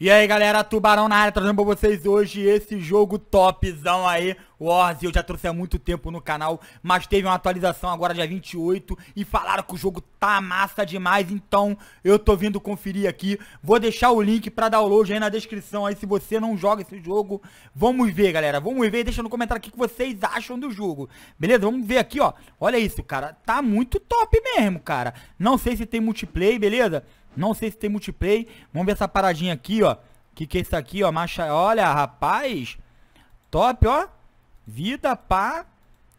E aí galera, Tubarão na área, trazendo pra vocês hoje esse jogo topzão aí, Wars, eu já trouxe há muito tempo no canal, mas teve uma atualização agora dia 28 e falaram que o jogo tá massa demais, então eu tô vindo conferir aqui, vou deixar o link pra download aí na descrição aí se você não joga esse jogo, vamos ver galera, vamos ver, deixa no comentário aqui o que vocês acham do jogo, beleza? Vamos ver aqui ó, olha isso cara, tá muito top mesmo cara, não sei se tem multiplayer, beleza? Não sei se tem multiplayer. Vamos ver essa paradinha aqui, ó. Que que é isso aqui, ó? Macha... Olha, rapaz. Top, ó. Vida, pá.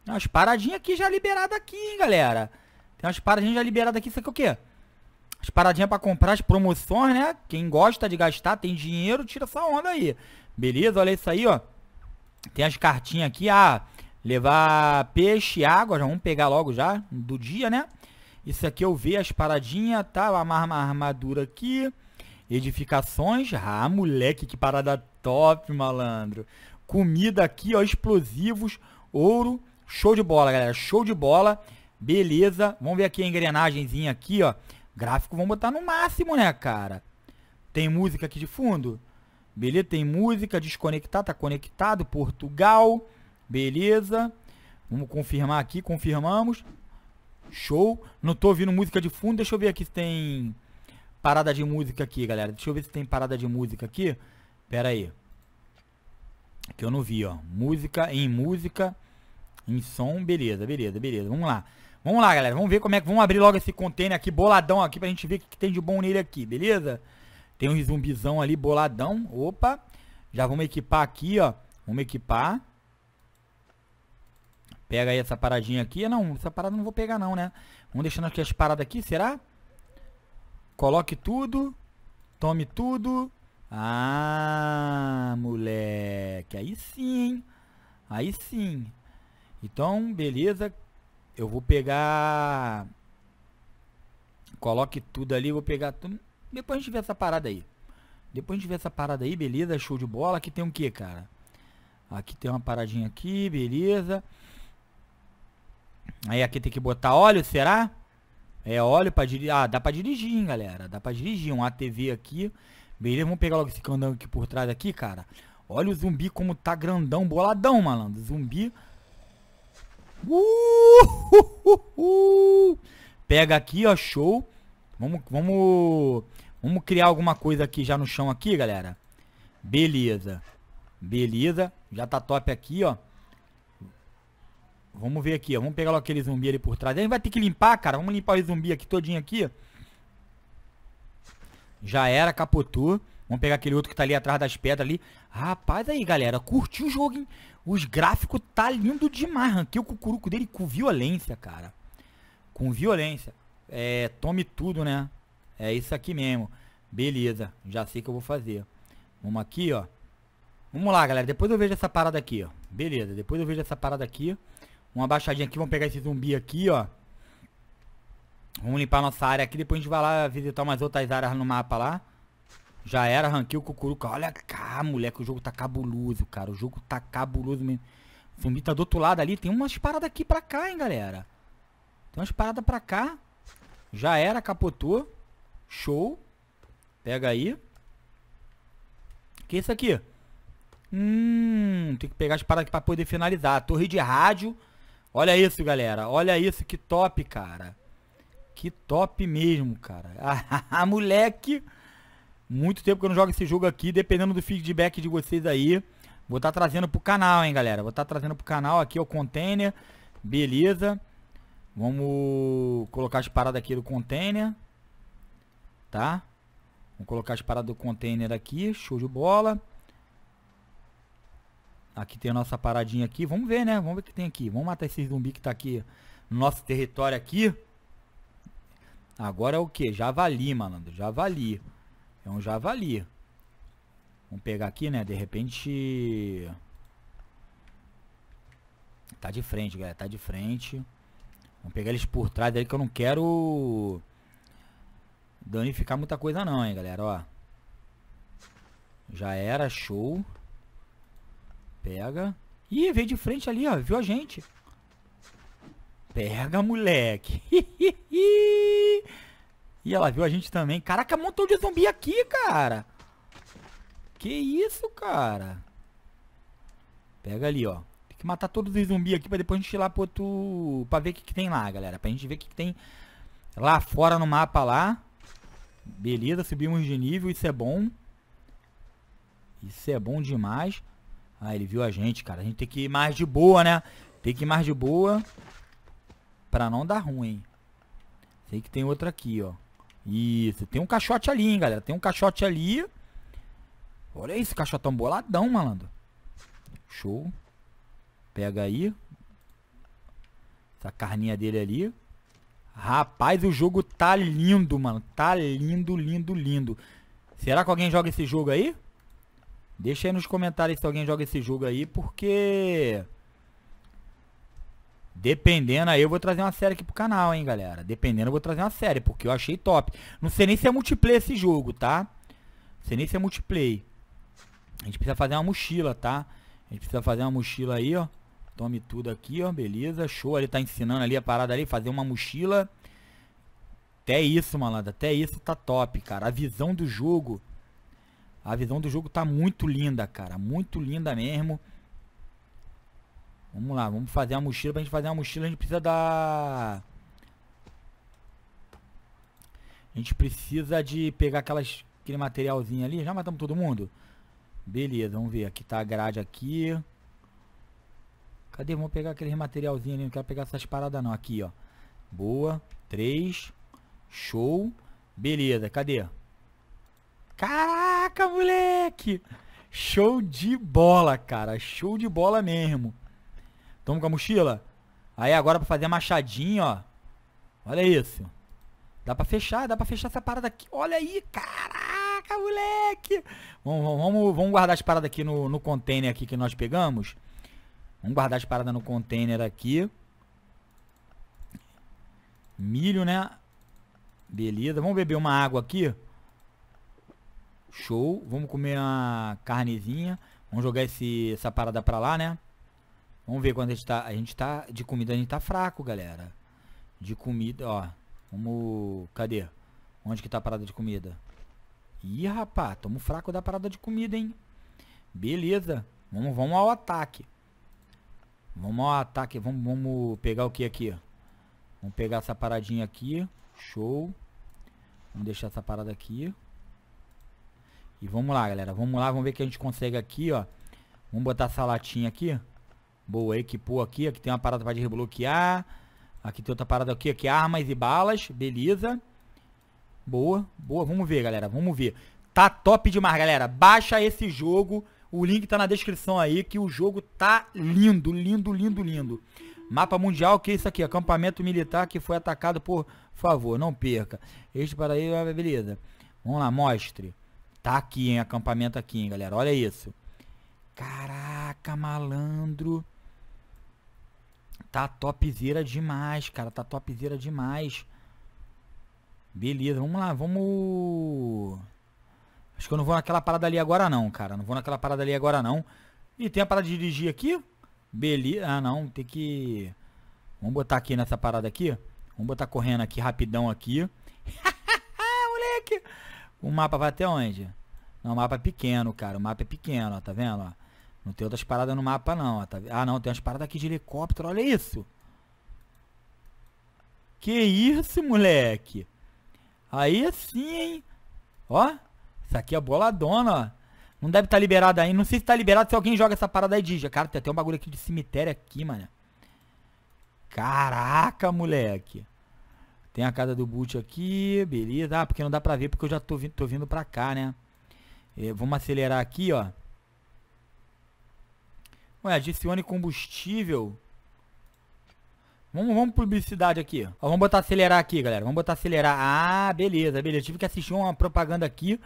As paradinhas aqui já liberadas aqui, hein, galera. Tem umas paradinhas já liberadas aqui. Isso aqui é o quê? As paradinhas pra comprar, as promoções, né? Quem gosta de gastar, tem dinheiro, tira essa onda aí. Beleza? Olha isso aí, ó. Tem as cartinhas aqui, ah... Levar peixe, água, já vamos pegar logo já, do dia, né? Isso aqui eu vejo as paradinhas, tá? Uma armadura aqui. Edificações. Ah, moleque, que parada top, malandro. Comida aqui, ó. Explosivos. Ouro. Show de bola, galera. Show de bola. Beleza. Vamos ver aqui a engrenagemzinha aqui, ó. Gráfico vamos botar no máximo, né, cara? Tem música aqui de fundo? Beleza, tem música. Desconectar, tá conectado. Portugal. Beleza. Vamos confirmar aqui, confirmamos. Show. Não tô ouvindo música de fundo. Deixa eu ver aqui se tem parada de música aqui, galera. Deixa eu ver se tem parada de música aqui. Pera aí. Que eu não vi, ó. Música em música, em som. Beleza, beleza, beleza. Vamos lá. Vamos lá, galera. Vamos ver como é que... Vamos abrir logo esse container aqui, boladão aqui, pra gente ver o que, tem de bom nele aqui, beleza? Tem um zumbizão ali, boladão. Opa. Já vamos equipar aqui, ó. Vamos equipar. Pega aí essa paradinha aqui. Não, essa parada não vou pegar não, né? Vamos deixando aqui as paradas aqui, será? Coloque tudo. Tome tudo. Ah, moleque. Aí sim, Aí sim. Então, beleza. Eu vou pegar... Coloque tudo ali, vou pegar tudo. Depois a gente vê essa parada aí. Depois a gente vê essa parada aí, beleza. Show de bola. Aqui tem o um que, cara? Aqui tem uma paradinha aqui, beleza. Aí aqui tem que botar óleo, será? É óleo pra dirigir. Ah, dá pra dirigir, hein, galera. Dá pra dirigir. Um ATV aqui. Beleza, vamos pegar logo esse candango aqui por trás aqui, cara. Olha o zumbi como tá grandão, boladão, malandro. Zumbi. Uh, uh, uh, Pega aqui, ó, show. Vamos, vamos, vamos criar alguma coisa aqui já no chão aqui, galera. Beleza. Beleza. Já tá top aqui, ó. Vamos ver aqui, ó. Vamos pegar logo aquele zumbi ali por trás. A gente vai ter que limpar, cara. Vamos limpar o zumbi aqui todinho aqui. Já era, capotou. Vamos pegar aquele outro que tá ali atrás das pedras ali. Rapaz, aí, galera. Curtiu o jogo, hein? Os gráficos tá lindo demais. Ranquei o cucuruco dele com violência, cara. Com violência. É, tome tudo, né? É isso aqui mesmo. Beleza. Já sei que eu vou fazer. Vamos aqui, ó. Vamos lá, galera. Depois eu vejo essa parada aqui, ó. Beleza. Depois eu vejo essa parada aqui. Uma baixadinha aqui, vamos pegar esse zumbi aqui, ó. Vamos limpar nossa área aqui, depois a gente vai lá visitar umas outras áreas no mapa lá. Já era, ranquei o cucuruca. Olha cá, moleque, o jogo tá cabuloso, cara. O jogo tá cabuloso mesmo. O zumbi tá do outro lado ali. Tem umas paradas aqui pra cá, hein, galera. Tem umas paradas pra cá. Já era, capotou. Show. Pega aí. Que é isso aqui? Hum, tem que pegar as paradas aqui pra poder finalizar. Torre de rádio. Olha isso, galera. Olha isso, que top, cara. Que top mesmo, cara. Ah, moleque. Muito tempo que eu não jogo esse jogo aqui. Dependendo do feedback de vocês aí. Vou estar tá trazendo pro canal, hein, galera. Vou estar tá trazendo pro canal aqui o container. Beleza. Vamos colocar as paradas aqui do container. Tá? Vamos colocar as paradas do container aqui. Show de bola. Aqui tem a nossa paradinha aqui. Vamos ver, né? Vamos ver o que tem aqui. Vamos matar esse zumbi que tá aqui no nosso território aqui. Agora é o que? Javali, malandro. Javali. É um javali. Vamos pegar aqui, né? De repente... Tá de frente, galera. Tá de frente. Vamos pegar eles por trás aí que eu não quero... Danificar muita coisa não, hein, galera. Ó. Já era, show. Pega. Ih, veio de frente ali, ó. Viu a gente. Pega, moleque. e ela viu a gente também. Caraca, um montão de zumbi aqui, cara. Que isso, cara. Pega ali, ó. Tem que matar todos os zumbis aqui pra depois a gente ir lá pro outro... Pra ver o que, que tem lá, galera. Pra gente ver o que, que tem lá fora no mapa lá. Beleza, subimos de nível. Isso é bom. Isso é bom demais. Ah, ele viu a gente, cara. A gente tem que ir mais de boa, né? Tem que ir mais de boa pra não dar ruim. Sei que tem outro aqui, ó. Isso, tem um caixote ali, hein, galera. Tem um caixote ali. Olha esse caixotão boladão, malandro. Show. Pega aí. Essa carninha dele ali. Rapaz, o jogo tá lindo, mano. Tá lindo, lindo, lindo. Será que alguém joga esse jogo aí? Deixa aí nos comentários se alguém joga esse jogo aí, porque... Dependendo aí, eu vou trazer uma série aqui pro canal, hein, galera. Dependendo, eu vou trazer uma série, porque eu achei top. Não sei nem se é multiplayer esse jogo, tá? Não sei nem se é multiplayer. A gente precisa fazer uma mochila, tá? A gente precisa fazer uma mochila aí, ó. Tome tudo aqui, ó. Beleza. Show. Ele tá ensinando ali a parada ali. Fazer uma mochila. Até isso, malandro. Até isso tá top, cara. A visão do jogo a visão do jogo tá muito linda, cara. Muito linda mesmo. Vamos lá, vamos fazer a mochila. Pra gente fazer a mochila, a gente precisa da... A gente precisa de pegar aquelas, aquele materialzinho ali. Já matamos todo mundo? Beleza, vamos ver. Aqui tá a grade aqui. Cadê? Vamos pegar aquele materialzinho ali. Não quero pegar essas paradas não. Aqui, ó. Boa. Três. Show. Beleza, cadê? Caralho! Caraca, moleque! Show de bola, cara. Show de bola mesmo. Toma com a mochila. Aí agora pra fazer a machadinha, ó. Olha isso. Dá pra fechar, dá pra fechar essa parada aqui. Olha aí, caraca, moleque. Vamos, vamos, vamos guardar as paradas aqui no, no container aqui que nós pegamos. Vamos guardar as paradas no container aqui. Milho, né? Beleza. Vamos beber uma água aqui. Show. Vamos comer uma carnezinha. Vamos jogar esse, essa parada pra lá, né? Vamos ver quando a gente tá. A gente tá. De comida a gente tá fraco, galera. De comida, ó. Vamos. Cadê? Onde que tá a parada de comida? Ih, rapaz, tamo fraco da parada de comida, hein? Beleza. Vamos, vamos ao ataque. Vamos ao ataque. Vamos, vamos pegar o que aqui? Vamos pegar essa paradinha aqui. Show. Vamos deixar essa parada aqui. E vamos lá, galera. Vamos lá, vamos ver o que a gente consegue aqui, ó. Vamos botar essa latinha aqui. Boa, equipou aqui. Aqui tem uma parada para desbloquear. Aqui tem outra parada aqui, aqui é armas e balas. Beleza. Boa, boa. Vamos ver, galera. Vamos ver. Tá top demais, galera. Baixa esse jogo. O link tá na descrição aí, que o jogo tá lindo, lindo, lindo, lindo. Mapa mundial, que é isso aqui? Acampamento militar que foi atacado por favor, não perca. Este para aí, beleza. Vamos lá, mostre. Tá aqui, hein? Acampamento aqui, hein, galera? Olha isso. Caraca, malandro. Tá topzera demais, cara. Tá topzera demais. Beleza, vamos lá, vamos... Acho que eu não vou naquela parada ali agora não, cara. Não vou naquela parada ali agora não. E tem a parada de dirigir aqui? Beleza. Ah, não. Tem que... Vamos botar aqui nessa parada aqui. Vamos botar correndo aqui rapidão aqui. O mapa vai até onde? Não, o mapa é pequeno, cara. O mapa é pequeno, ó, tá vendo? Ó? Não tem outras paradas no mapa, não. Ó, tá... Ah, não, tem umas paradas aqui de helicóptero. Olha isso. Que isso, moleque. Aí é sim, hein. Ó, isso aqui é boladona, ó. Não deve estar tá liberado aí. Não sei se está liberado se alguém joga essa parada aí, Dija. Cara, tem até um bagulho aqui de cemitério aqui, mano. Caraca, moleque. Tem a casa do Boot aqui, beleza. Ah, porque não dá pra ver porque eu já tô, vindo, tô vindo pra cá, né? É, vamos acelerar aqui, ó. Ué, adicione combustível. Vamos, vamos publicidade aqui. Ó, vamos botar acelerar aqui, galera. Vamos botar acelerar. Ah, beleza, beleza. Tive que assistir uma propaganda aqui.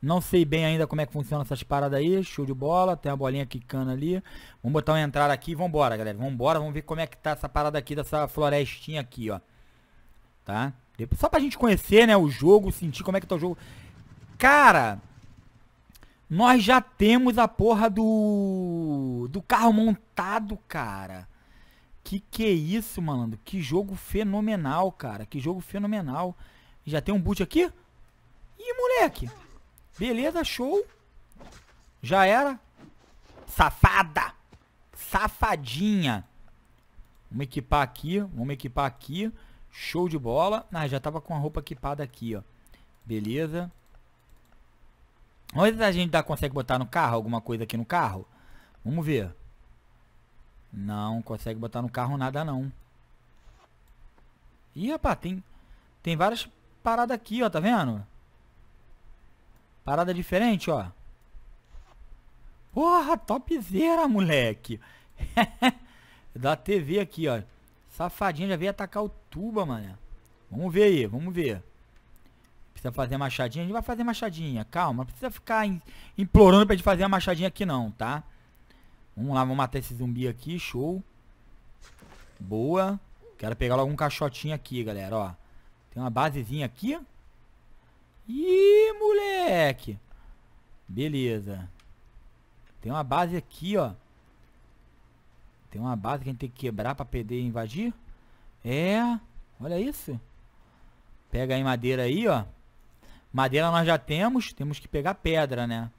Não sei bem ainda como é que funciona essas paradas aí. Show de bola. Tem uma bolinha quicando ali. Vamos botar uma entrar aqui. Vambora, galera. Vambora. Vamos ver como é que tá essa parada aqui dessa florestinha aqui, ó tá? Só pra gente conhecer, né, o jogo, sentir como é que tá o jogo. Cara, nós já temos a porra do do carro montado, cara. Que que é isso, mano Que jogo fenomenal, cara. Que jogo fenomenal. Já tem um boot aqui? Ih, moleque. Beleza, show. Já era. Safada. Safadinha. Vamos equipar aqui. Vamos equipar aqui. Show de bola. Ah, já tava com a roupa equipada aqui, ó. Beleza. Onde a gente dá, consegue botar no carro? Alguma coisa aqui no carro? Vamos ver. Não consegue botar no carro nada, não. Ih, rapaz, tem, tem várias paradas aqui, ó. Tá vendo? Parada diferente, ó. Porra, topzera, moleque. da TV aqui, ó. Safadinha já veio atacar o tuba, mano. Vamos ver aí, vamos ver. Precisa fazer machadinha? A gente vai fazer machadinha, calma. Não precisa ficar implorando pra gente fazer a machadinha aqui não, tá? Vamos lá, vamos matar esse zumbi aqui, show. Boa. Quero pegar logo um caixotinho aqui, galera, ó. Tem uma basezinha aqui. Ih, moleque. Beleza. Tem uma base aqui, ó. Tem uma base que a gente tem que quebrar pra perder e invadir? É. Olha isso. Pega aí madeira aí, ó. Madeira nós já temos. Temos que pegar pedra, né?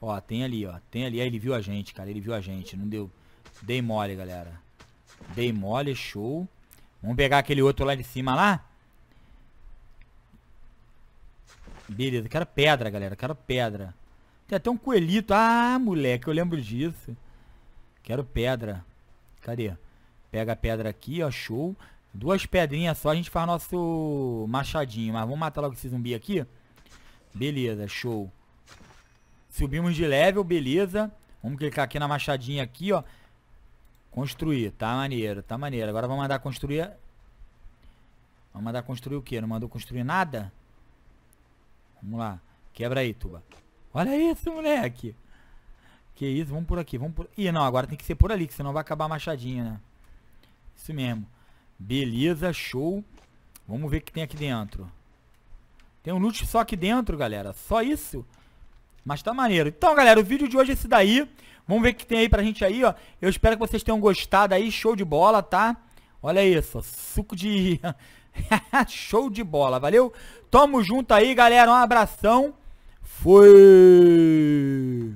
Ó, tem ali, ó. Tem ali. Aí ele viu a gente, cara. Ele viu a gente. Não deu. Dei mole, galera. Dei mole, show. Vamos pegar aquele outro lá de cima lá. Beleza, quero pedra, galera. Quero pedra. Tem até um coelhito. Ah, moleque, eu lembro disso. Quero pedra. Cadê? Pega a pedra aqui, ó. Show. Duas pedrinhas só, a gente faz nosso machadinho. Mas vamos matar logo esse zumbi aqui. Beleza, show. Subimos de level, beleza. Vamos clicar aqui na machadinha aqui, ó. Construir, tá maneiro, tá maneiro. Agora vamos mandar construir... Vamos mandar construir o quê? Não mandou construir nada? Vamos lá. Quebra aí, Tuba. Olha isso, moleque. Que isso, vamos por aqui, vamos por... Ih, não, agora tem que ser por ali, que senão vai acabar machadinho, né? Isso mesmo. Beleza, show. Vamos ver o que tem aqui dentro. Tem um loot só aqui dentro, galera. Só isso. Mas tá maneiro. Então, galera, o vídeo de hoje é esse daí. Vamos ver o que tem aí pra gente aí, ó. Eu espero que vocês tenham gostado aí. Show de bola, tá? Olha isso, ó. Suco de... Show de bola, valeu? Tamo junto aí, galera. Um abração. Fui!